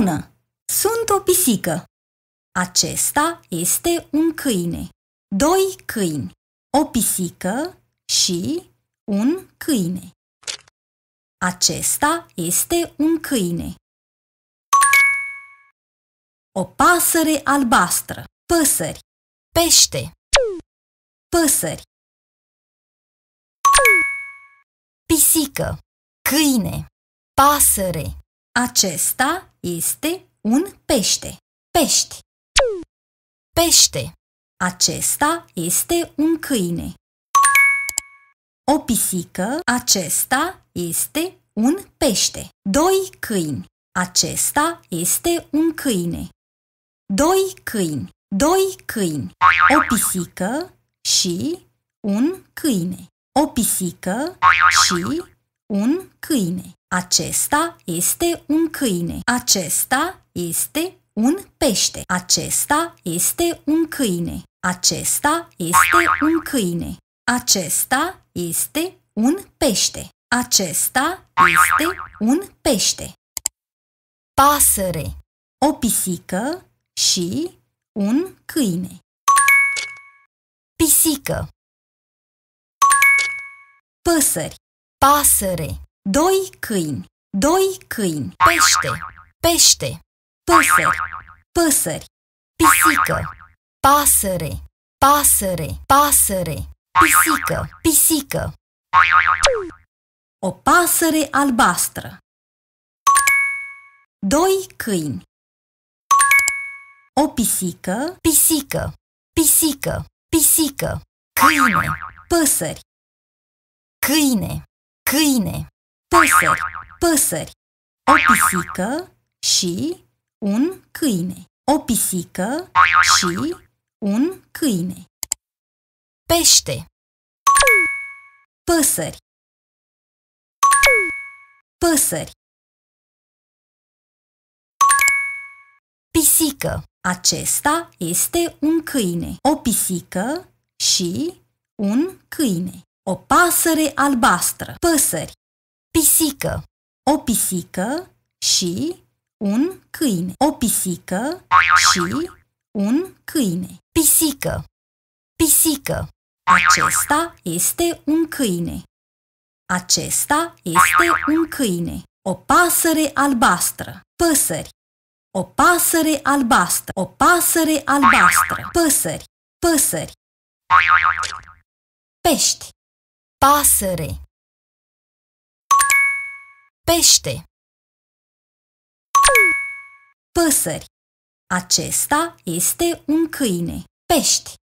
Bună! Sunt o pisică. Acesta este un câine. Doi câini. O pisică și un câine. Acesta este un câine. O pasăre albastră. Păsări. Pește. Păsări. Pisică. Câine. Pasăre. Acesta este un pește. Pești. Pește. Acesta este un câine. O pisică. Acesta este un pește. Doi câini. Acesta este un câine. Doi câini. Doi câini. O pisică și un câine. O pisică și un câine. Acesta este un câine. Acesta este un pește. Acesta este un câine. Acesta este un câine. Acesta este un pește. Acesta este un pește. Pasăre. O pisică și un câine. Pisică. Păsări pasăre, doi câini, doi câini, pește, pește, păsări, păsări, pisică, pasăre, pasăre, pasăre, pisică, pisică. O pasăre albastră Doi câini O pisică, pisică, pisică, pisică, câine, păsări, câine, câine, păsări, păsări, o pisică și un câine. O pisică și un câine. Pește Păsări Păsări Pisică. Acesta este un câine. O pisică și un câine. O pasăre albastră, păsări, pisică, o pisică și un câine. O pisică și un câine. Pisică, pisică. Acesta este un câine. Acesta este un câine. O pasăre albastră, păsări. O pasăre albastră, o pasăre albastră, păsări, păsări. Pești pasăre pește păsări acesta este un câine pești